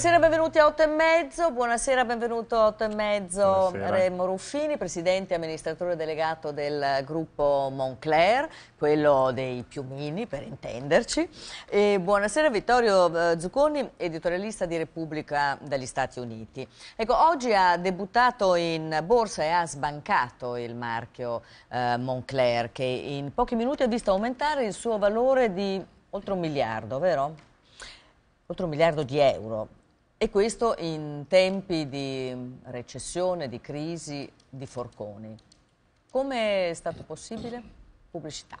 Buonasera, benvenuti a 8 e mezzo. Buonasera, benvenuto a 8 e mezzo Remo Ruffini, presidente e amministratore delegato del gruppo Moncler, quello dei piumini per intenderci. E buonasera Vittorio eh, Zucconi, editorialista di Repubblica dagli Stati Uniti. Ecco, oggi ha debuttato in borsa e ha sbancato il marchio eh, Moncler che in pochi minuti ha visto aumentare il suo valore di oltre un miliardo, vero? oltre un miliardo di euro. E questo in tempi di recessione, di crisi, di forconi. Come è stato possibile? Pubblicità.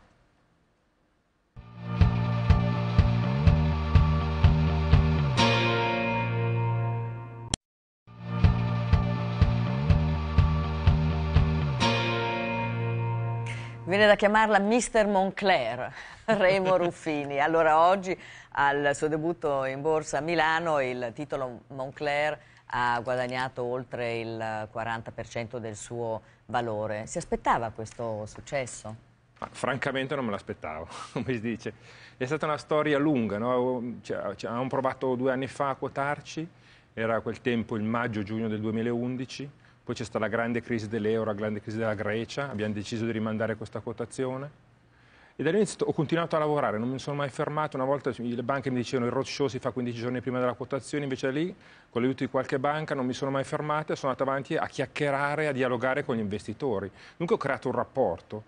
Viene da chiamarla Mr. Moncler, Remo Ruffini. Allora oggi al suo debutto in borsa a Milano il titolo Moncler ha guadagnato oltre il 40% del suo valore. Si aspettava questo successo? Ma, francamente non me l'aspettavo, come si dice. È stata una storia lunga, no? cioè, cioè abbiamo provato due anni fa a quotarci, era quel tempo il maggio-giugno del 2011 poi c'è stata la grande crisi dell'euro, la grande crisi della Grecia, abbiamo deciso di rimandare questa quotazione. E dall'inizio ho continuato a lavorare, non mi sono mai fermato. Una volta le banche mi dicevano che il roadshow si fa 15 giorni prima della quotazione, invece lì, con l'aiuto di qualche banca, non mi sono mai fermato e sono andato avanti a chiacchierare, a dialogare con gli investitori. Dunque ho creato un rapporto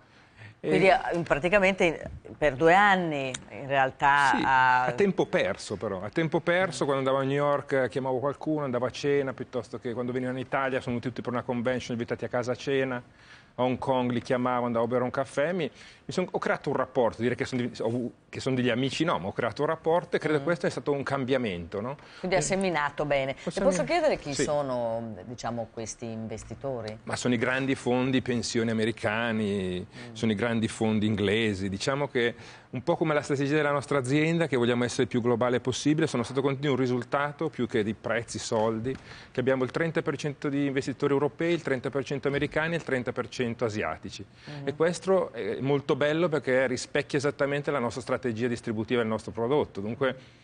quindi eh, praticamente per due anni in realtà... Sì, a... a... tempo perso però, a tempo perso quando andavo a New York eh, chiamavo qualcuno, andavo a cena, piuttosto che quando venivo in Italia sono venuti tutti per una convention, invitati a casa a cena, a Hong Kong li chiamavo, andavo a bere un caffè, mi, mi son, ho creato un rapporto, direi che sono, ho che sono degli amici, no, ma ho creato un rapporto e credo mm. che questo è stato un cambiamento. No? Quindi ha eh, seminato bene. Possiamo... posso chiedere chi sì. sono diciamo, questi investitori? Ma sono i grandi fondi pensioni americani, mm. sono i grandi fondi inglesi, diciamo che un po' come la strategia della nostra azienda, che vogliamo essere il più globale possibile, sono stato contento di un risultato più che di prezzi, soldi, che abbiamo il 30% di investitori europei, il 30% americani e il 30% asiatici. Mm. E questo è molto bello perché rispecchia esattamente la nostra strategia strategia distributiva del nostro prodotto. Dunque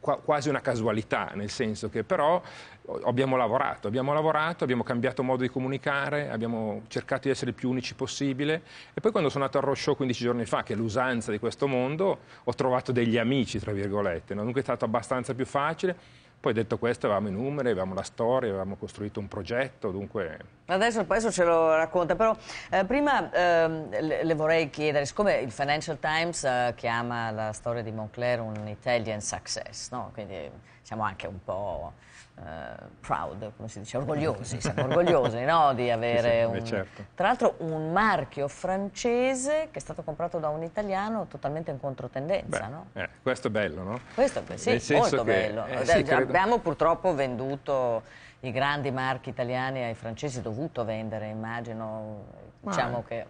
quasi una casualità, nel senso che però abbiamo lavorato, abbiamo lavorato, abbiamo cambiato modo di comunicare, abbiamo cercato di essere il più unici possibile e poi quando sono andato al Roadshow 15 giorni fa, che è l'usanza di questo mondo, ho trovato degli amici, tra virgolette, no? dunque è stato abbastanza più facile poi detto questo avevamo i numeri, avevamo la storia, avevamo costruito un progetto, dunque... Adesso, adesso ce lo racconta, però eh, prima eh, le, vorrei chiedere, siccome il Financial Times eh, chiama la storia di Moncler un Italian success, no? Quindi siamo anche un po' eh, proud, come si dice, orgogliosi, siamo orgogliosi no? di avere sì, sì, eh, un, certo. tra l'altro un marchio francese che è stato comprato da un italiano totalmente in controtendenza. Beh, no? eh, questo è bello, no? Questo è sì, molto che, bello. Eh, sì, abbiamo purtroppo venduto i grandi marchi italiani ai francesi, dovuto vendere, immagino, diciamo ah. che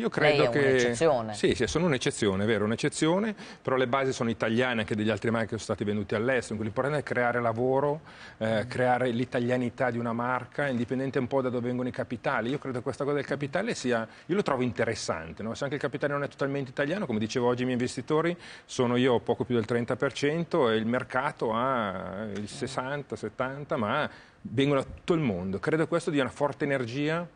io credo Lei è un'eccezione. Sì, sì, sono un'eccezione, è vero, un'eccezione, però le basi sono italiane anche degli altri marchi che sono stati venduti all'estero. L'importante è creare lavoro, eh, mm. creare l'italianità di una marca, indipendente un po' da dove vengono i capitali. Io credo che questa cosa del capitale sia, io lo trovo interessante, no? se anche il capitale non è totalmente italiano, come dicevo oggi i miei investitori, sono io poco più del 30% e il mercato ha eh, il 60-70%, mm. ma vengono da tutto il mondo. Credo che questo dia una forte energia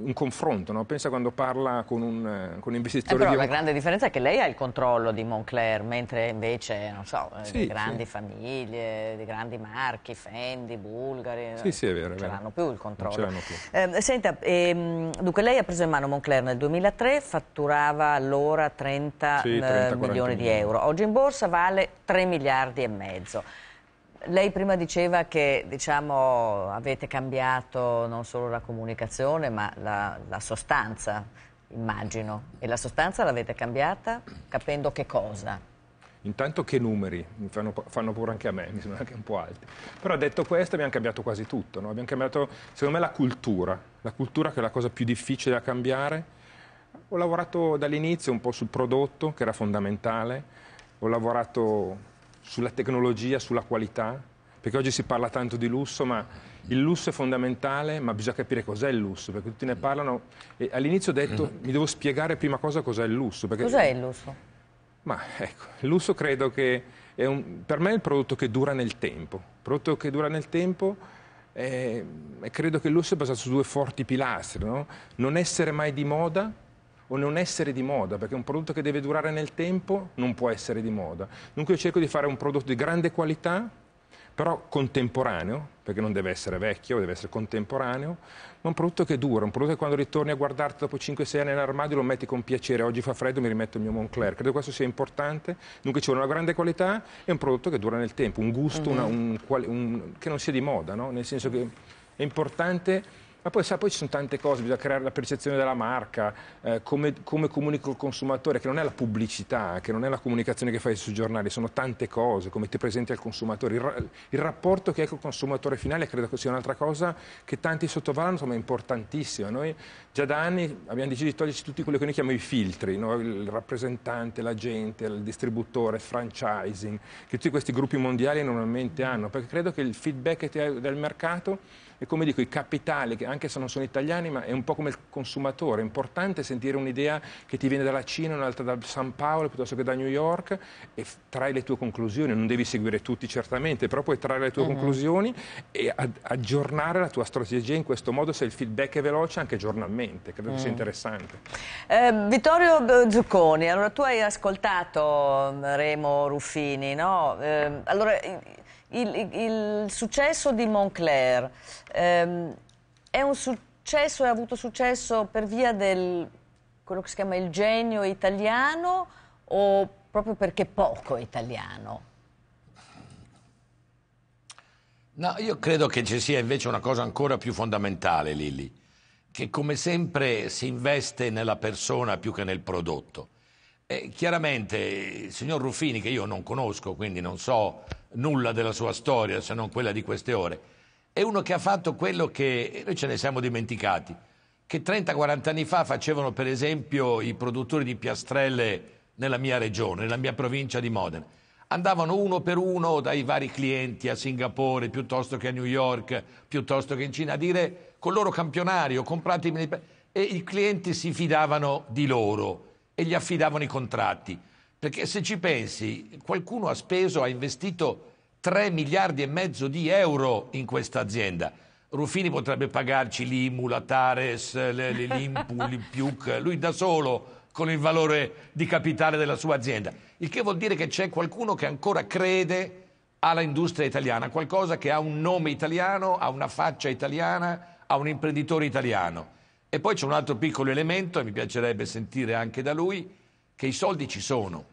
un confronto, no? pensa quando parla con un, eh, con un eh, investitore. Eh, però di... la grande differenza è che lei ha il controllo di Moncler, mentre invece, non so, eh, sì, di grandi sì. famiglie, di grandi marchi, Fendi, Bulgari, sì, sì, è vero, non ce l'hanno più il controllo. Non ce più. Eh, senta, ehm, dunque lei ha preso in mano Moncler nel 2003, fatturava allora 30, sì, 30 milioni di euro, oggi in borsa vale 3 miliardi e mezzo. Lei prima diceva che diciamo, avete cambiato non solo la comunicazione ma la, la sostanza, immagino. E la sostanza l'avete cambiata capendo che cosa? Intanto che numeri, fanno, fanno pure anche a me, mi sembrano anche un po' alti. Però detto questo abbiamo cambiato quasi tutto, no? abbiamo cambiato secondo me la cultura, la cultura che è la cosa più difficile da cambiare. Ho lavorato dall'inizio un po' sul prodotto che era fondamentale, ho lavorato sulla tecnologia, sulla qualità, perché oggi si parla tanto di lusso, ma il lusso è fondamentale, ma bisogna capire cos'è il lusso, perché tutti ne parlano. E all'inizio ho detto, mhm. mi devo spiegare prima cosa cos'è il lusso. Cos'è il lusso? Ma ecco, il lusso credo che un, per me è il prodotto che dura nel tempo. Il prodotto che dura nel tempo è, credo che il lusso è basato su due forti pilastri, no? non essere mai di moda o non essere di moda, perché un prodotto che deve durare nel tempo non può essere di moda. Dunque io cerco di fare un prodotto di grande qualità, però contemporaneo, perché non deve essere vecchio, deve essere contemporaneo, ma un prodotto che dura, un prodotto che quando ritorni a guardarti dopo 5-6 anni nell'armadio lo metti con piacere, oggi fa freddo mi rimetto il mio Moncler, credo che questo sia importante, dunque ci vuole una grande qualità e un prodotto che dura nel tempo, un gusto, mm -hmm. una, mm-hmm. un, un, un, che non sia di moda, no? nel senso che è importante ma poi, sa, poi, ci sono tante cose, bisogna creare la percezione della marca, eh, come, come, comunico il consumatore, che non è la pubblicità, che non è la comunicazione che fai sui giornali, sono tante cose, come ti presenti al consumatore. Il, il rapporto che hai col consumatore finale credo che sia un'altra cosa che tanti sottovalutano, ma è importantissima. Noi già da anni abbiamo deciso di toglierci tutti quelli che noi chiamiamo i filtri, no? il rappresentante, la gente, il distributore, il franchising, che tutti questi gruppi mondiali normalmente hanno, perché credo che il feedback che ti hai dal mercato e come dico i capitali, che anche se non sono italiani, ma è un po' come il consumatore, è importante sentire un'idea che ti viene dalla Cina, un'altra da San Paolo piuttosto che da New York e trai le tue conclusioni, non devi seguire tutti certamente, però puoi trarre le tue uh mm-hmm. -huh. conclusioni e aggiornare la tua strategia in questo modo se il feedback è veloce anche giornalmente, credo uh -huh. sia mm. interessante. Eh, Vittorio Zucconi, allora tu hai ascoltato Remo Ruffini, no? Eh, allora il, il successo di Moncler ehm, è un successo, è avuto successo per via del quello che si chiama il genio italiano o proprio perché poco italiano? No, io credo che ci sia invece una cosa ancora più fondamentale, Lilli, che come sempre si investe nella persona più che nel prodotto. Eh, chiaramente il signor Ruffini, che io non conosco, quindi non so nulla della sua storia se non quella di queste ore, è uno che ha fatto quello che noi ce ne siamo dimenticati, che 30-40 anni fa facevano per esempio i produttori di piastrelle nella mia regione, nella mia provincia di Modena. Andavano uno per uno dai vari clienti a Singapore, piuttosto che a New York, piuttosto che in Cina, a dire con loro campionario, compratemi... E i clienti si fidavano di loro e gli affidavano i contratti. Perché se ci pensi, qualcuno ha speso, ha investito 3 miliardi e mezzo di euro in questa azienda. Ruffini potrebbe pagarci l'IMU, la Tares, l'IMPU, l'IMPIUC, lui da solo con il valore di capitale della sua azienda. Il che vuol dire che c'è qualcuno che ancora crede all'industria italiana, qualcosa che ha un nome italiano, ha una faccia italiana, ha un imprenditore italiano. E poi c'è un altro piccolo elemento, e mi piacerebbe sentire anche da lui, che i soldi ci sono.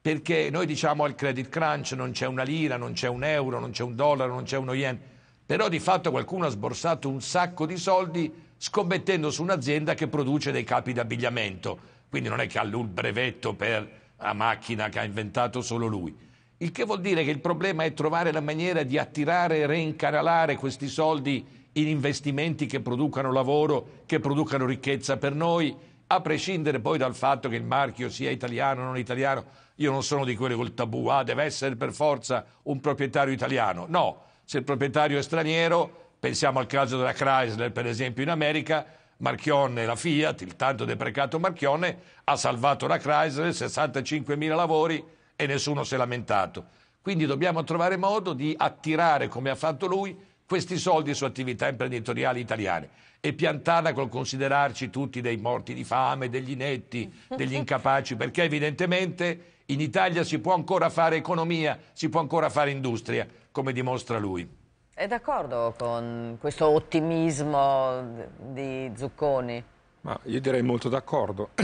Perché noi diciamo al credit crunch non c'è una lira, non c'è un euro, non c'è un dollaro, non c'è uno yen. Però di fatto qualcuno ha sborsato un sacco di soldi scommettendo su un'azienda che produce dei capi d'abbigliamento. Quindi non è che ha lui il brevetto per la macchina che ha inventato solo lui. Il che vuol dire che il problema è trovare la maniera di attirare e reincanalare questi soldi in investimenti che producano lavoro, che producano ricchezza per noi, a prescindere poi dal fatto che il marchio sia italiano o non italiano. Io non sono di quelli col tabù, ah, deve essere per forza un proprietario italiano. No, se il proprietario è straniero, pensiamo al caso della Chrysler, per esempio, in America, Marchionne, la Fiat, il tanto deprecato Marchionne, ha salvato la Chrysler, 65.000 lavori e nessuno si è lamentato. Quindi dobbiamo trovare modo di attirare, come ha fatto lui, questi soldi su attività imprenditoriali italiane e piantarla col considerarci tutti dei morti di fame, degli inetti, degli incapaci, perché evidentemente in Italia si può ancora fare economia, si può ancora fare industria, come dimostra lui. È d'accordo con questo ottimismo di Zucconi? Ma io direi molto d'accordo,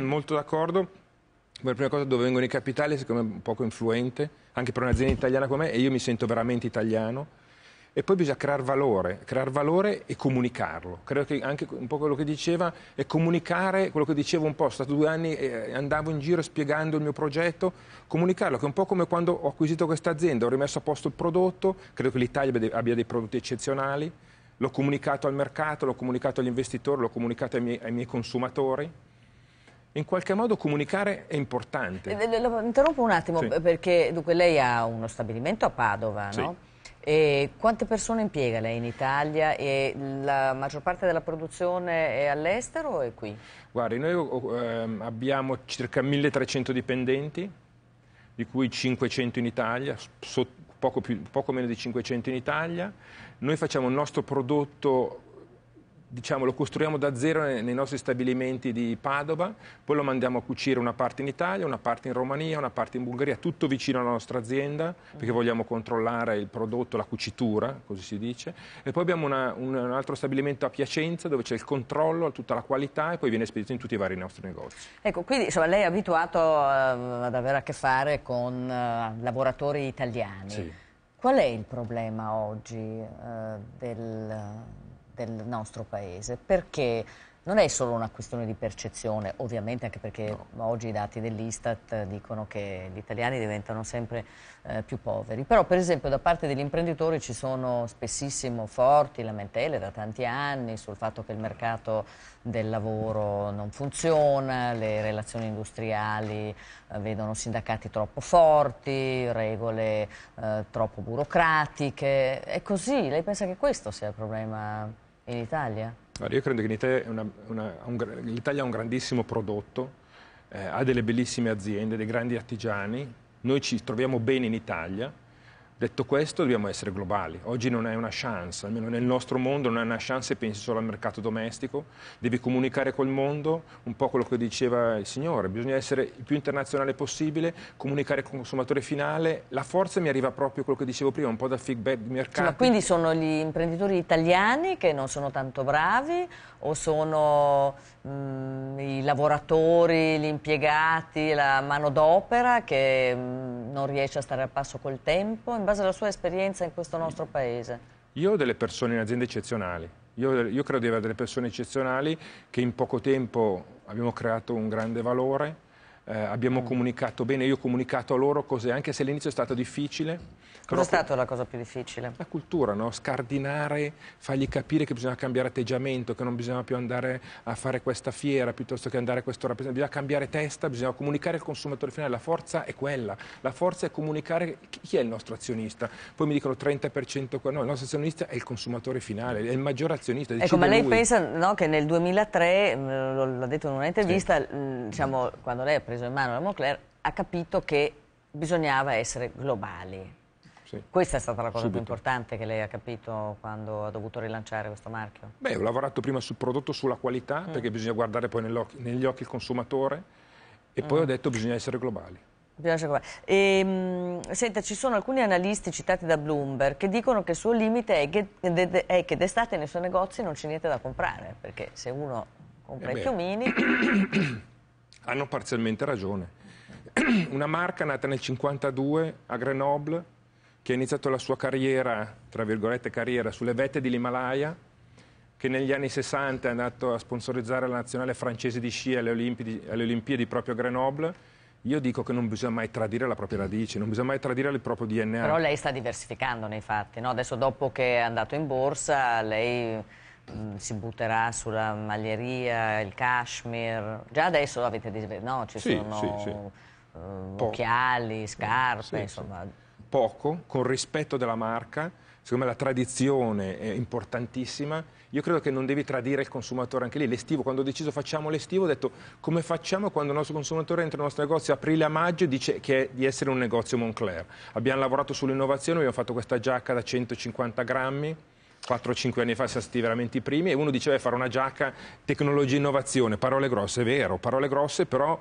molto d'accordo. Per prima cosa dove vengono i capitali, secondo me è un poco influente, anche per un'azienda italiana come me, e io mi sento veramente italiano e poi bisogna creare valore, creare valore e comunicarlo. Credo che anche un po' quello che diceva è comunicare quello che dicevo un po', sono stato due anni e eh, andavo in giro spiegando il mio progetto, comunicarlo, che è un po' come quando ho acquisito questa azienda, ho rimesso a posto il prodotto, credo che l'Italia abbia dei prodotti eccezionali, l'ho comunicato al mercato, l'ho comunicato agli investitori, l'ho comunicato ai miei, ai miei consumatori. In qualche modo comunicare è importante. Eh, interrompo un attimo sì. perché dunque, lei ha uno stabilimento a Padova, sì. no? E quante persone impiega lei in Italia e la maggior parte della produzione è all'estero o è qui? Guardi, noi eh, ehm, abbiamo circa 1300 dipendenti, di cui 500 in Italia, poco, più, poco meno di 500 in Italia. Noi facciamo il nostro prodotto diciamo, lo costruiamo da zero nei nostri stabilimenti di Padova, poi lo mandiamo a cucire una parte in Italia, una parte in Romania, una parte in Bulgaria, tutto vicino alla nostra azienda perché vogliamo controllare il prodotto, la cucitura, così si dice, e poi abbiamo una, un, un, altro stabilimento a Piacenza dove c'è il controllo tutta la qualità e poi viene spedito in tutti i vari nostri negozi. Ecco, quindi insomma, lei è abituato eh, ad avere a che fare con eh, lavoratori italiani. Sì. Qual è il problema oggi eh, del del nostro paese, perché non è solo una questione di percezione, ovviamente anche perché no. oggi i dati dell'Istat dicono che gli italiani diventano sempre eh, più poveri, però per esempio da parte degli imprenditori ci sono spessissimo forti lamentele da tanti anni sul fatto che il mercato del lavoro non funziona, le relazioni industriali eh, vedono sindacati troppo forti, regole eh, troppo burocratiche, è così, lei pensa che questo sia il problema? In Italia? Allora, io credo che l'Italia ha un grandissimo prodotto, eh, ha delle bellissime aziende, dei grandi artigiani, noi ci troviamo bene in Italia, Detto questo, dobbiamo essere globali. Oggi non è una chance, almeno nel nostro mondo non è una chance, se pensi solo al mercato domestico. Devi comunicare col mondo, un po' quello che diceva il Signore. Bisogna essere il più internazionale possibile, comunicare con il consumatore finale. La forza mi arriva proprio quello che dicevo prima, un po' dal feedback di mercato. Ma quindi sono gli imprenditori italiani che non sono tanto bravi o sono mh, mm, i lavoratori, gli impiegati, la manodopera che... Mh, mm, non riesce a stare a passo col tempo, in base alla sua esperienza in questo nostro paese? Io ho delle persone in aziende eccezionali, io, io credo di avere delle persone eccezionali che in poco tempo abbiamo creato un grande valore, eh, abbiamo mm. comunicato bene, io ho comunicato a loro cose, anche se all'inizio è stato difficile. Cosa è stata la cosa più difficile? La cultura, no? scardinare, fargli capire che bisogna cambiare atteggiamento, che non bisogna più andare a fare questa fiera piuttosto che andare a questo rappresentante, bisogna cambiare testa, bisogna comunicare al consumatore finale, la forza è quella, la forza è comunicare chi è il nostro azionista. Poi mi dicono 30% no, il nostro azionista è il consumatore finale, è il maggior azionista. Ecco, ma lei lui. pensa no, che nel 2003, mm, l'ha detto in un'intervista, sì. Mm, diciamo, quando lei ha preso preso in mano la Moncler, ha capito che bisognava essere globali. Sì. Questa è stata la cosa Subito. più importante che lei ha capito quando ha dovuto rilanciare questo marchio? Beh, ho lavorato prima sul prodotto, sulla qualità, mm. perché bisogna guardare poi negli occhi il consumatore e poi mm. ho detto bisogna essere globali. E, mh, ehm, senta, ci sono alcuni analisti citati da Bloomberg che dicono che il suo limite è che, è che d'estate nei suoi negozi non c'è niente da comprare, perché se uno compra eh i piumini... hanno parzialmente ragione. Una marca nata nel 1952 a Grenoble, che ha iniziato la sua carriera, tra virgolette carriera, sulle vette dell'Himalaya, che negli anni 60 è andato a sponsorizzare la nazionale francese di sci alle Olimpiadi, alle Olimpiadi proprio a Grenoble, io dico che non bisogna mai tradire la propria radice, non bisogna mai tradire il proprio DNA. Però lei sta diversificando nei fatti, no? Adesso dopo che è andato in borsa, lei Mm, si butterà sulla maglieria, il cashmere. Già adesso avete detto, no, ci sì, sono sì, sì. Uh, occhiali, scarpe, insomma. Poco, con rispetto della marca, secondo me la tradizione è importantissima. Io credo che non devi tradire il consumatore anche lì. L'estivo, quando ho deciso facciamo l'estivo, ho detto come facciamo quando il nostro consumatore entra nel nostro negozio aprile a maggio e dice che è di essere un negozio Moncler. Abbiamo lavorato sull'innovazione, abbiamo fatto questa giacca da 150 grammi 4-5 anni fa siamo stati veramente i primi e uno diceva di fare una giacca tecnologia innovazione, parole grosse, è vero, parole grosse però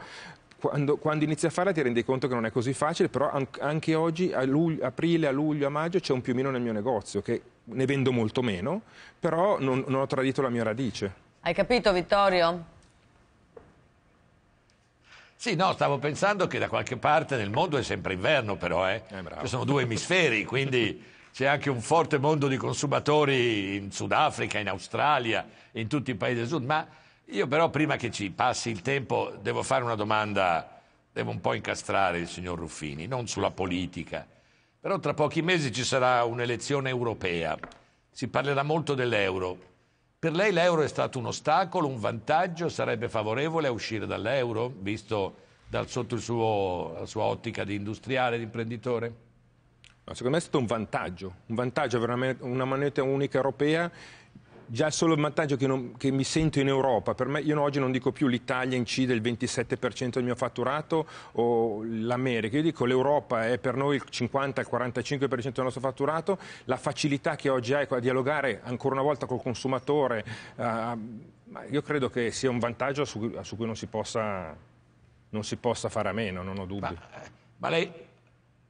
quando, quando, inizi a farla ti rendi conto che non è così facile, però anche oggi, a luglio, aprile, a luglio, a maggio, c'è un piumino nel mio negozio, che ne vendo molto meno, però non, non ho tradito la mia radice. Hai capito Vittorio? Sì, no, stavo pensando che da qualche parte nel mondo è sempre inverno però, eh? eh cioè, sono due emisferi, quindi... c'è anche un forte mondo di consumatori in Sudafrica, in Australia, in tutti i paesi del sud, ma io però prima che ci passi il tempo devo fare una domanda, devo un po' incastrare il signor Ruffini, non sulla politica, però tra pochi mesi ci sarà un'elezione europea, si parlerà molto dell'euro. Per lei l'euro è stato un ostacolo, un vantaggio, sarebbe favorevole a uscire dall'euro, visto dal sotto suo, la sua ottica di industriale, di imprenditore? No, secondo me è stato un vantaggio, un vantaggio avere una moneta unica europea già solo il vantaggio che, non, che, mi sento in Europa, per me io oggi non dico più l'Italia incide il 27% del mio fatturato o l'America, io dico l'Europa è per noi il 50, 45% del nostro fatturato, la facilità che oggi hai a dialogare ancora una volta col consumatore, eh, io credo che sia un vantaggio su, su cui non si, possa, non si, possa, fare a meno, non ho dubbi. Ma, eh, ma lei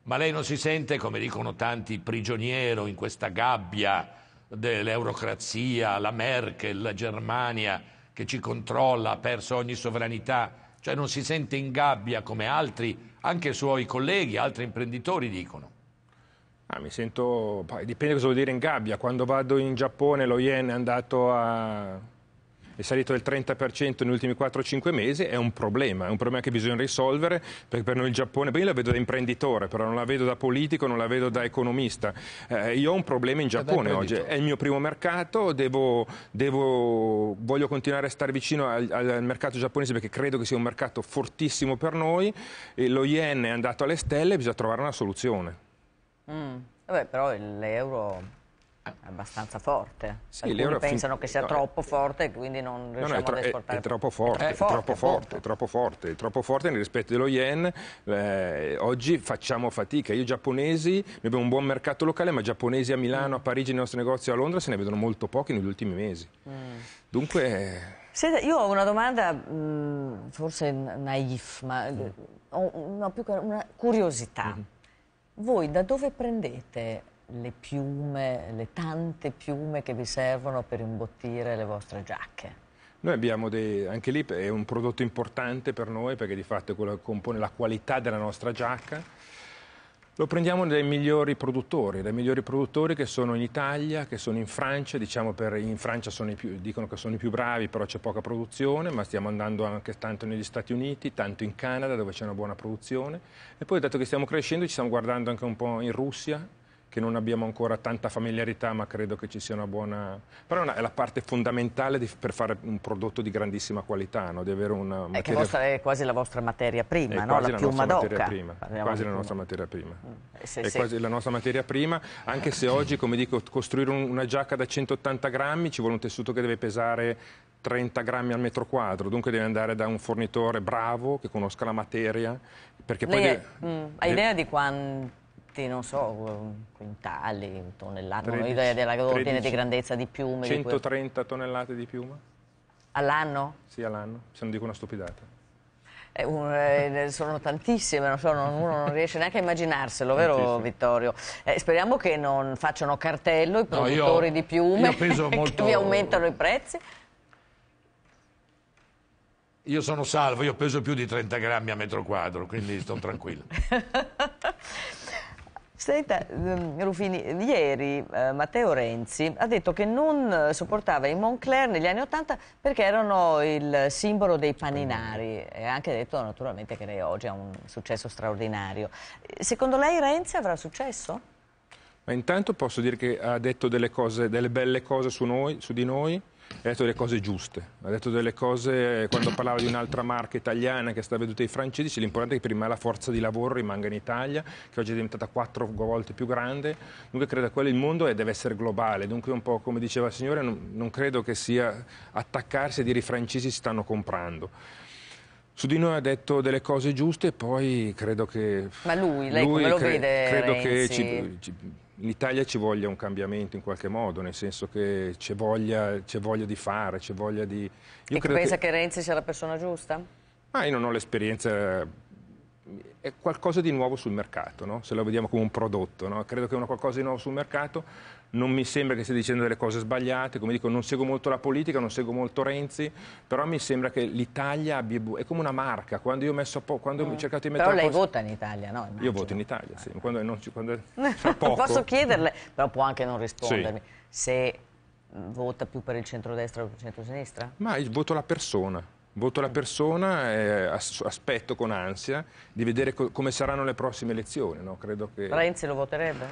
ma lei non si sente, come dicono tanti, prigioniero in questa gabbia dell'eurocrazia, la Merkel, la Germania che ci controlla, ha perso ogni sovranità, cioè non si sente in gabbia come altri, anche suoi colleghi, altri imprenditori dicono. Ah, mi sento, dipende cosa vuol dire in gabbia, quando vado in Giappone lo yen è andato a è salito del 30% negli ultimi 4-5 mesi, è un problema, è un problema che bisogna risolvere perché per noi il Giappone, beh io la vedo da imprenditore, però non la vedo da politico, non la vedo da economista, eh, io ho un problema in Giappone oggi, è il mio primo mercato, devo, devo, voglio continuare a stare vicino al, al, mercato giapponese perché credo che sia un mercato fortissimo per noi, e lo yen è andato alle stelle, bisogna trovare una soluzione. Mm. Vabbè, però l'euro abbastanza forte. Sì, Alcuni pensano fin... che sia no, troppo forte e quindi non riusciamo no, no, tro- ad esportare. È, è troppo forte, è troppo forte, è troppo forte, è troppo forte nel rispetto dello yen. Eh, oggi facciamo fatica. Io giapponesi, noi abbiamo un buon mercato locale, ma giapponesi a Milano, mm. a Parigi, nei nostri negozi a Londra se ne vedono molto pochi negli ultimi mesi. Mm. Dunque... Senta, io ho una domanda mh, mm, forse naif, ma mm. ho una, una curiosità. mm Voi da dove prendete le piume, le tante piume che vi servono per imbottire le vostre giacche. Noi abbiamo dei, anche lì è un prodotto importante per noi perché di fatto è quello che compone la qualità della nostra giacca. Lo prendiamo dai migliori produttori, dai migliori produttori che sono in Italia, che sono in Francia, diciamo per, in Francia più, dicono che sono i più bravi, però c'è poca produzione, ma stiamo andando anche tanto negli Stati Uniti, tanto in Canada dove c'è una buona produzione e poi dato che stiamo crescendo ci stiamo guardando anche un po' in Russia, che non abbiamo ancora tanta familiarità, ma credo che ci sia una buona... Però è la parte fondamentale di, per fare un prodotto di grandissima qualità, no? di avere una eh, materia... È che vostra, è quasi la vostra materia prima, no? la, la piuma d'occa. è quasi la nostra materia prima. Se, mm, eh, è quasi la nostra materia prima, anche se oggi, come dico, costruire un, una giacca da 180 grammi ci vuole un tessuto che deve pesare 30 grammi al metro quadro, dunque deve andare da un fornitore bravo che conosca la materia. Perché Lei è, deve, mh, mm, ha idea di quanto fatti, non so, quintali, tonnellate, non ho idea dell'ordine di grandezza di piume. 130 di tonnellate di piuma? All'anno? Sì, all'anno, se non dico una stupidata. Eh, un, eh, sono tantissime, non so, non, uno non riesce neanche a immaginarselo, Tantissimo. vero Vittorio? Eh, speriamo che non facciano cartello i produttori no, io, di piume io molto... che vi aumentano i prezzi. Io sono salvo, io peso più di 30 grammi a metro quadro, quindi sto tranquillo. Senta, ehm, Rufini, ieri eh, Matteo Renzi ha detto che non sopportava i Moncler negli anni Ottanta perché erano il simbolo dei paninari e ha anche detto naturalmente che lei oggi ha un successo straordinario. Secondo lei Renzi avrà successo? Ma intanto posso dire che ha detto delle, cose, delle belle cose su, noi, su di noi ha detto delle cose giuste, ha detto delle cose quando parlava di un'altra marca italiana che sta veduta ai francesi, l'importante è che prima la forza di lavoro rimanga in Italia, che oggi è diventata quattro volte più grande, dunque credo che quello il mondo è, deve essere globale, dunque un po' come diceva il signore, non, non credo che sia attaccarsi e dire i francesi stanno comprando. Su di noi ha detto delle cose giuste e poi credo che... Ma lui, lei lui, come lo vede? Credo Renzi? che ci, ci l'Italia ci voglia un cambiamento in qualche modo, nel senso che c'è voglia, voglia, di fare, c'è voglia di... Io e credo pensa che... che... Renzi sia la persona giusta? Ma io non ho l'esperienza... È qualcosa di nuovo sul mercato, no? se lo vediamo come un prodotto. No? Credo che è una qualcosa di nuovo sul mercato non mi sembra che stia dicendo delle cose sbagliate, come dico non seguo molto la politica, non seguo molto Renzi, però mi sembra che l'Italia abbia è come una marca, quando io ho, messo, quando mm. ho cercato di mettere... Però lei cosa... vota in Italia, no? Immagino. Io voto in Italia, sì, quando, non, quando poco... Posso chiederle, però può anche non rispondermi, sì. se vota più per il centrodestra o per il centrosinistra? Ma io voto la persona. Voto la persona e aspetto con ansia di vedere co come saranno le prossime elezioni. No? Credo che... Renzi lo voterebbe?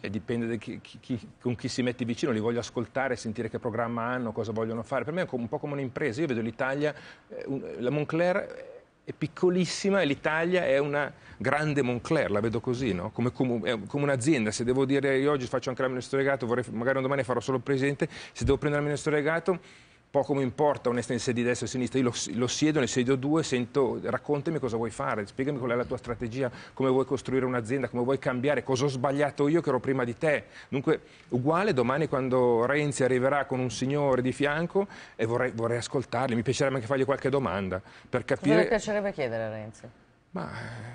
e dipende da chi, chi, chi, con chi si mette vicino, li voglio ascoltare, sentire che programma hanno, cosa vogliono fare. Per me è un po' come un'impresa, io vedo l'Italia, eh, la Moncler è piccolissima e l'Italia è una grande Moncler, la vedo così, no? come, come, come, un'azienda. Se devo dire io oggi faccio anche la legato, vorrei, magari un domani farò solo presente, se devo prendere la legato poco mi importa onestamente se di destra o sinistra, io lo, lo siedo, ne siedo due, sento, raccontami cosa vuoi fare, spiegami qual è la tua strategia, come vuoi costruire un'azienda, come vuoi cambiare, cosa ho sbagliato io che ero prima di te. Dunque, uguale domani quando Renzi arriverà con un signore di fianco e vorrei, vorrei ascoltarli, mi piacerebbe anche fargli qualche domanda per capire... Cosa le piacerebbe chiedere a Renzi? ma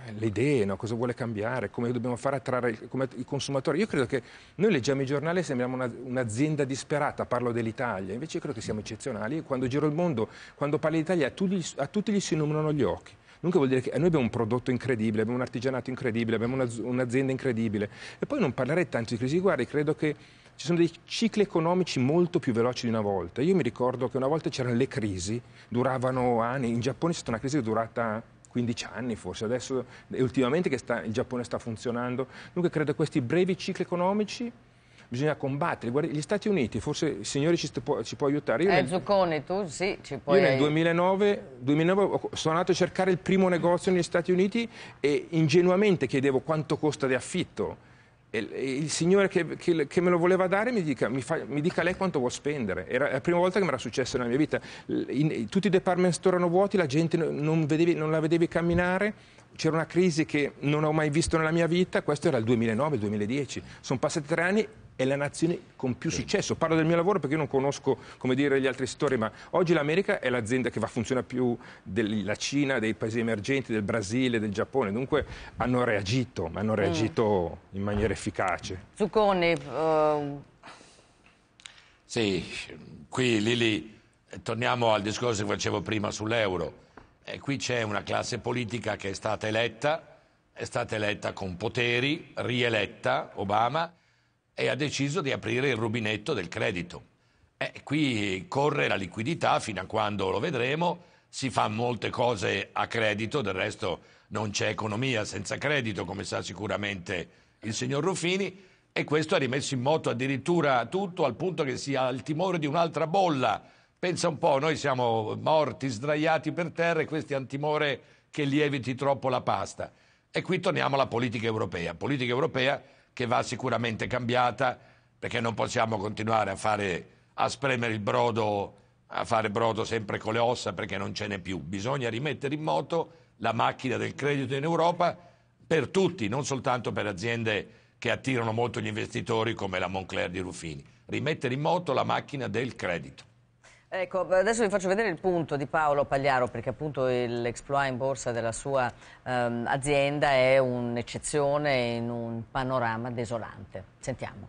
eh, le idee, no? cosa vuole cambiare, come dobbiamo fare a attrarre il, il consumatore. Io credo che noi leggiamo i giornali e sembriamo una, un'azienda disperata, parlo dell'Italia, invece io credo che siamo eccezionali. Quando giro il mondo, quando parli d'Italia, a tutti, a tutti gli si illuminano gli occhi. Dunque vuol dire che eh, noi abbiamo un prodotto incredibile, abbiamo un artigianato incredibile, abbiamo un'azienda incredibile. E poi non parlerei tanto di crisi guardi, credo che ci sono dei cicli economici molto più veloci di una volta. Io mi ricordo che una volta c'erano le crisi, duravano anni, in Giappone è stata una crisi che è durata 15 anni forse, adesso ultimamente che sta, il Giappone sta funzionando. Dunque credo che questi brevi cicli economici bisogna combattere. Guardi, gli Stati Uniti, forse il Signore ci, può, ci può aiutare. Io eh, nel, Zuccone, tu sì, ci puoi Io nel 2009, 2009, sono andato a cercare il primo negozio negli Stati Uniti e ingenuamente chiedevo quanto costa di affitto il signore che, che, che, me lo voleva dare mi dica, mi, fa, mi dica lei quanto vuol spendere. Era la prima volta che mi era successo nella mia vita. In, in, tutti i department store erano vuoti, la gente non, vedevi, non la vedevi camminare c'era una crisi che non ho mai visto nella mia vita, questo era il 2009-2010, sono passati tre anni è la nazione con più successo. Parlo del mio lavoro perché io non conosco dire, gli altri settori, ma oggi l'America è l'azienda che va, funziona più della Cina, dei paesi emergenti, del Brasile, del Giappone. Dunque hanno reagito, ma hanno reagito mm. in maniera efficace. Zucconi. Uh... Eh, sì, qui Lili, torniamo al discorso che facevo prima sull'euro. E qui c'è una classe politica che è stata eletta, è stata eletta con poteri, rieletta Obama, e ha deciso di aprire il rubinetto del credito. Eh, qui corre la liquidità fino a quando lo vedremo, si fanno molte cose a credito, del resto non c'è economia senza credito, come sa sicuramente il signor Ruffini, e questo ha rimesso in moto addirittura tutto al punto che si ha il timore di un'altra bolla Pensa un po', noi siamo morti, sdraiati per terra e questi hanno timore che lieviti troppo la pasta. E qui torniamo alla politica europea, politica europea che va sicuramente cambiata perché non possiamo continuare a, fare, a spremere il brodo, a fare brodo sempre con le ossa perché non ce n'è più. Bisogna rimettere in moto la macchina del credito in Europa per tutti, non soltanto per aziende che attirano molto gli investitori come la Moncler di Ruffini. Rimettere in moto la macchina del credito. Ecco, adesso vi faccio vedere il punto di Paolo Pagliaro perché appunto l'exploit in borsa della sua ehm, azienda è un'eccezione in un panorama desolante. Sentiamo.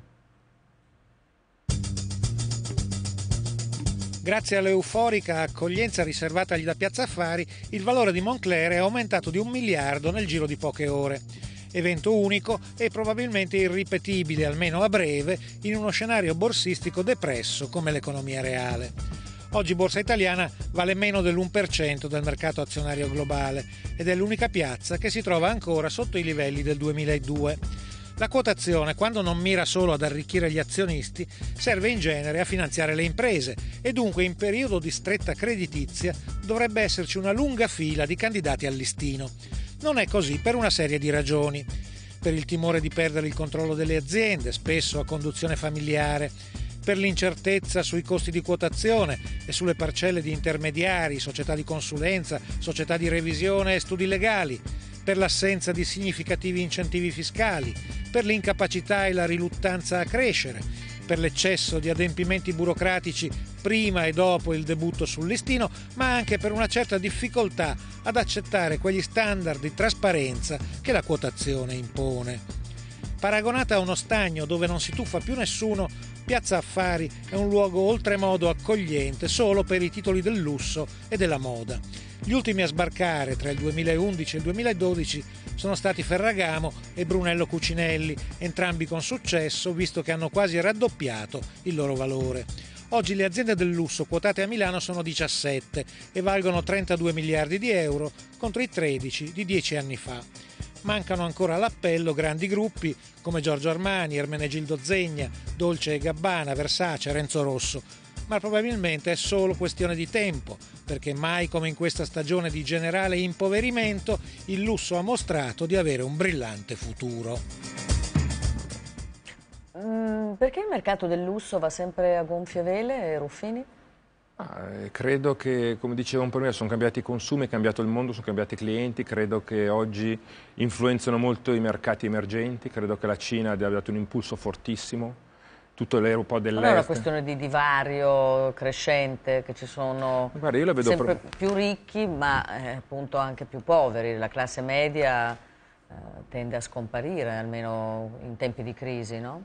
Grazie all'euforica accoglienza riservatagli da Piazza Affari, il valore di Moncler è aumentato di un miliardo nel giro di poche ore evento unico e probabilmente irripetibile, almeno a breve, in uno scenario borsistico depresso come l'economia reale. Oggi Borsa Italiana vale meno dell'1% del mercato azionario globale ed è l'unica piazza che si trova ancora sotto i livelli del 2002. La quotazione, quando non mira solo ad arricchire gli azionisti, serve in genere a finanziare le imprese e dunque in periodo di stretta creditizia dovrebbe esserci una lunga fila di candidati al listino. Non è così per una serie di ragioni. Per il timore di perdere il controllo delle aziende, spesso a conduzione familiare, per l'incertezza sui costi di quotazione e sulle parcelle di intermediari, società di consulenza, società di revisione e studi legali, per l'assenza di significativi incentivi fiscali, per l'incapacità e la riluttanza a crescere, per l'eccesso di adempimenti burocratici prima e dopo il debutto sul listino, ma anche per una certa difficoltà ad accettare quegli standard di trasparenza che la quotazione impone. Paragonata a uno stagno dove non si tuffa più nessuno, Piazza Affari è un luogo oltremodo accogliente solo per i titoli del lusso e della moda. Gli ultimi a sbarcare tra il 2011 e il 2012 sono stati Ferragamo e Brunello Cucinelli, entrambi con successo visto che hanno quasi raddoppiato il loro valore. Oggi le aziende del lusso quotate a Milano sono 17 e valgono 32 miliardi di euro contro i 13 di 10 anni fa mancano ancora all'appello grandi gruppi come Giorgio Armani, Ermenegildo Zegna, Dolce e Gabbana, Versace, Renzo Rosso, ma probabilmente è solo questione di tempo, perché mai come in questa stagione di generale impoverimento il lusso ha mostrato di avere un brillante futuro. Mm, perché il mercato del lusso va sempre a gonfie vele, Ruffini? Eh, credo che, come dicevo un po' prima, sono cambiati i consumi, è cambiato il mondo, sono cambiati i clienti, credo che oggi influenzano molto i mercati emergenti, credo che la Cina abbia dato un impulso fortissimo. Tutto l'Europa dell'Est. Non è una questione di divario crescente, che ci sono Guarda, sempre più ricchi, ma eh, appunto anche più poveri. La classe media eh, tende a scomparire, almeno in tempi di crisi, no?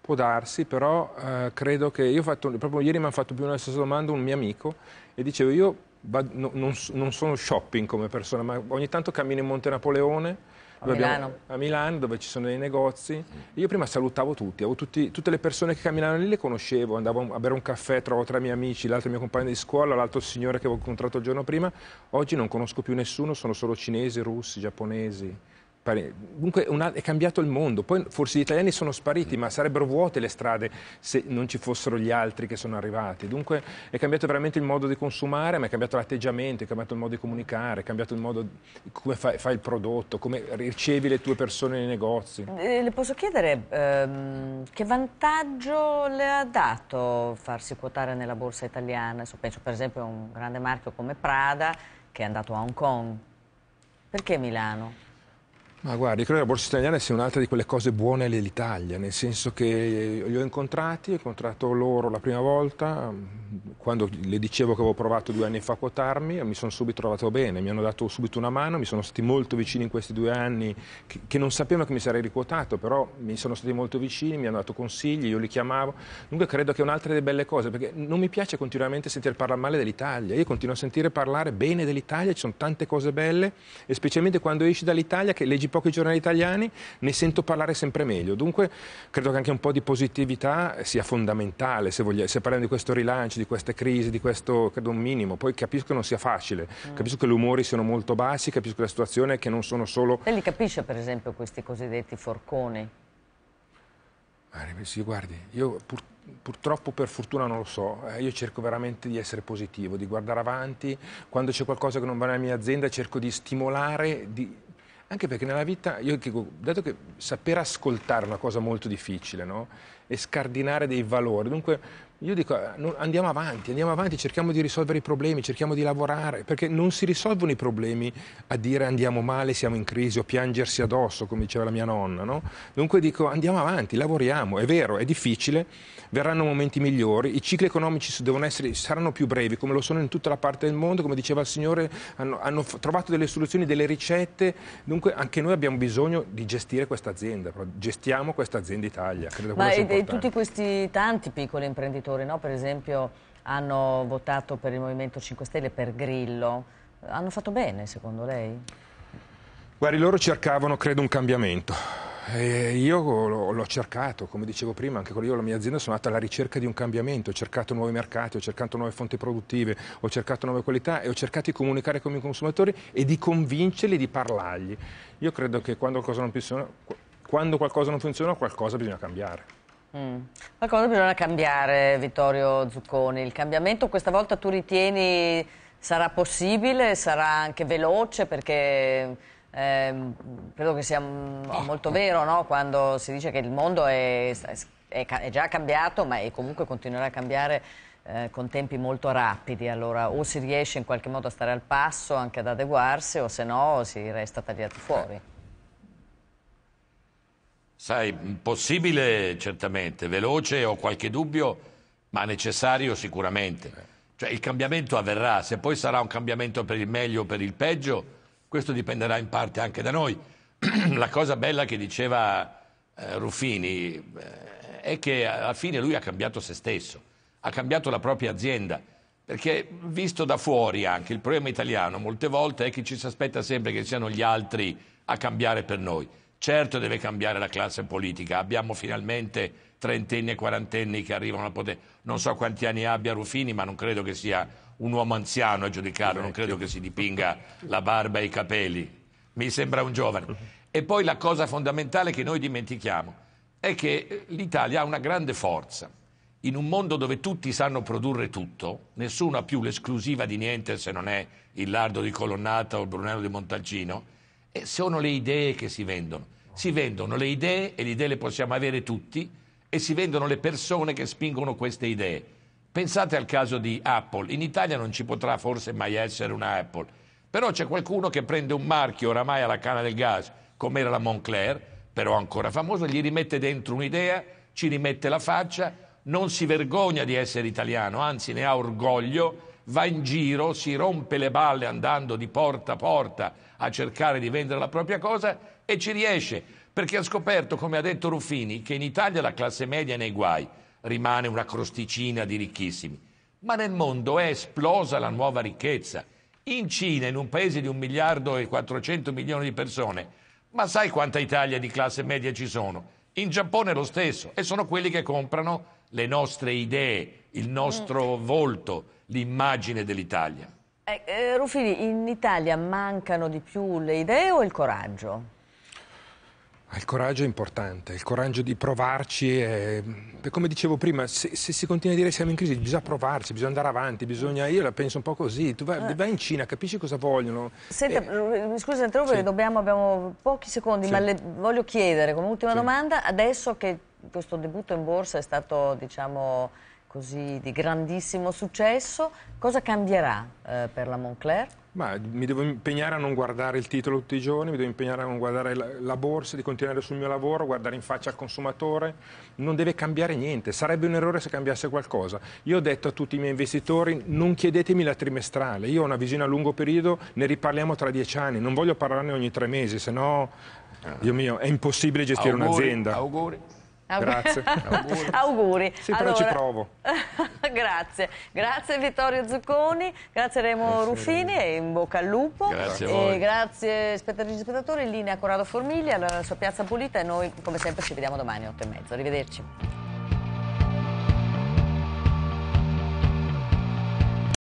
Può darsi, però eh, credo che io ho fatto, proprio ieri mi hanno fatto più una stessa domanda un mio amico e dicevo io vado, no, non, non, sono shopping come persona, ma ogni tanto cammino in Monte Napoleone, a Milano. Abbiamo, a Milano. dove ci sono dei negozi. Io prima salutavo tutti, tutti, tutte le persone che camminavano lì le conoscevo, andavo a bere un caffè, trovo tre miei amici, l'altro mio compagno di scuola, l'altro signore che avevo incontrato il giorno prima. Oggi non conosco più nessuno, sono solo cinesi, russi, giapponesi. Dunque una, è cambiato il mondo, poi forse gli italiani sono spariti, ma sarebbero vuote le strade se non ci fossero gli altri che sono arrivati. Dunque è cambiato veramente il modo di consumare, ma è cambiato l'atteggiamento, è cambiato il modo di comunicare, è cambiato il modo come fai, fai il prodotto, come ricevi le tue persone nei negozi. Eh, le posso chiedere ehm, che vantaggio le ha dato farsi quotare nella borsa italiana? Penso per esempio a un grande marchio come Prada che è andato a Hong Kong. Perché Milano? Ma guardi, credo che la borsa italiana sia un'altra di quelle cose buone dell'Italia, nel senso che eh, li ho incontrati, ho incontrato loro la prima volta, mm, quando le dicevo che avevo provato due anni fa a quotarmi, mi sono subito trovato bene, mi hanno dato subito una mano, mi sono stati molto vicini in questi due anni, che, che non sapevano che mi sarei riquotato, però mi sono stati molto vicini, mi hanno dato consigli, io li chiamavo. Dunque credo che è un'altra delle belle cose, perché non mi piace continuamente sentire parlare male dell'Italia, io continuo a sentire parlare bene dell'Italia, ci sono tante cose belle, e specialmente quando esci dall'Italia che leggi pochi giornali italiani, ne sento parlare sempre meglio. Dunque credo che anche un po' di positività sia fondamentale, se, vogliamo, se parliamo di questo rilancio, di queste crisi, di questo credo un minimo. Poi capisco che non sia facile, mm. capisco che gli umori siano molto bassi, capisco che la situazione è che non sono solo... Lei li capisce per esempio questi cosiddetti forconi? Eh, sì, guardi, io pur, purtroppo per fortuna non lo so, eh, io cerco veramente di essere positivo, di guardare avanti, quando c'è qualcosa che non va nella mia azienda cerco di stimolare, di anche perché nella vita, io dico, dato che saper ascoltare è una cosa molto difficile, no? E scardinare dei valori, dunque io dico eh, andiamo avanti, andiamo avanti, cerchiamo di risolvere i problemi, cerchiamo di lavorare, perché non si risolvono i problemi a dire andiamo male, siamo in crisi o piangersi addosso, come diceva la mia nonna. No? Dunque dico andiamo avanti, lavoriamo, è vero, è difficile, verranno momenti migliori, i cicli economici essere, saranno più brevi, come lo sono in tutta la parte del mondo, come diceva il Signore, hanno, hanno trovato delle soluzioni, delle ricette, dunque anche noi abbiamo bisogno di gestire questa azienda, gestiamo questa azienda Italia. Credo Ma e tutti questi tanti piccoli imprenditori elettori, no? per esempio hanno votato per il Movimento 5 Stelle, per Grillo, hanno fatto bene secondo lei? Guardi, loro cercavano, credo, un cambiamento. E io l'ho cercato, come dicevo prima, anche con io la mia azienda sono andata alla ricerca di un cambiamento, ho cercato nuovi mercati, ho cercato nuove fonti produttive, ho cercato nuove qualità e ho cercato di comunicare con i consumatori e di convincerli di parlargli. Io credo che quando qualcosa non funziona, quando qualcosa non funziona qualcosa bisogna cambiare. Mm. Ma bisogna cambiare, Vittorio Zucconi? Il cambiamento questa volta tu ritieni sarà possibile, sarà anche veloce perché eh, credo che sia mm, ah. molto vero no? quando si dice che il mondo è, è, è già cambiato ma comunque continuerà a cambiare eh, con tempi molto rapidi, allora o si riesce in qualche modo a stare al passo, anche ad adeguarsi o se no si resta tagliati fuori. Sai, possibile certamente, veloce ho qualche dubbio, ma necessario sicuramente. Cioè il cambiamento avverrà, se poi sarà un cambiamento per il meglio o per il peggio, questo dipenderà in parte anche da noi. La cosa bella che diceva eh, Ruffini eh, è che alla fine lui ha cambiato se stesso, ha cambiato la propria azienda, perché visto da fuori anche il problema italiano molte volte è che ci si aspetta sempre che siano gli altri a cambiare per noi. Certo deve cambiare la classe politica, abbiamo finalmente trentenni e quarantenni che arrivano al potere. Non so quanti anni abbia Rufini, ma non credo che sia un uomo anziano a giudicarlo, non credo che si dipinga la barba e i capelli. Mi sembra un giovane. E poi la cosa fondamentale che noi dimentichiamo è che l'Italia ha una grande forza. In un mondo dove tutti sanno produrre tutto, nessuno ha più l'esclusiva di niente se non è il lardo di Colonnata o il Brunello di Montalcino, e sono le idee che si vendono. Si vendono le idee e le idee le possiamo avere tutti e si vendono le persone che spingono queste idee. Pensate al caso di Apple. In Italia non ci potrà forse mai essere una Apple, però c'è qualcuno che prende un marchio oramai alla canna del gas, come era la Moncler, però ancora famosa, gli rimette dentro un'idea, ci rimette la faccia, non si vergogna di essere italiano, anzi ne ha orgoglio va in giro, si rompe le balle andando di porta a porta a cercare di vendere la propria cosa e ci riesce, perché ha scoperto, come ha detto Ruffini, che in Italia la classe media è nei guai, rimane una crosticina di ricchissimi, ma nel mondo è esplosa la nuova ricchezza. In Cina, in un paese di un miliardo e 400 milioni di persone, ma sai quanta Italia di classe media ci sono? In Giappone lo stesso, e sono quelli che comprano le nostre idee, il nostro mm. volto l'immagine dell'Italia. Eh, eh, Ruffini, in Italia mancano di più le idee o il coraggio? Ah, il coraggio è importante, il coraggio di provarci, è... Mm, come dicevo prima, se, se, si continua a dire che siamo in crisi bisogna provarci, bisogna andare avanti, bisogna... io la penso un po' così, tu vai, eh. vai in Cina, capisci cosa vogliono. Senta, eh... mi scusi se interrompo sì. perché dobbiamo, abbiamo pochi secondi, sì. ma le voglio chiedere come ultima sì. domanda, adesso che questo debutto in borsa è stato diciamo così di grandissimo successo. Cosa cambierà eh, per la Moncler? Ma mi devo impegnare a non guardare il titolo tutti i giorni, mi devo impegnare a non guardare la, la, borsa, di continuare sul mio lavoro, guardare in faccia al consumatore. Non deve cambiare niente, sarebbe un errore se cambiasse qualcosa. Io ho detto a tutti i miei investitori non chiedetemi la trimestrale, io ho una visione a lungo periodo, ne riparliamo tra dieci anni, non voglio parlarne ogni tre mesi, se no, ah. Dio mio, è impossibile gestire un'azienda. Auguri. Grazie. auguri. auguri. Sì, allora... ci provo. grazie. Grazie Vittorio Zucconi, grazie Remo Ruffini e in bocca al lupo. Grazie a voi. E grazie spettatrici e spettatori, linea Corrado Formiglia, la sua piazza pulita e noi come sempre ci vediamo domani alle 8 e mezzo. Arrivederci.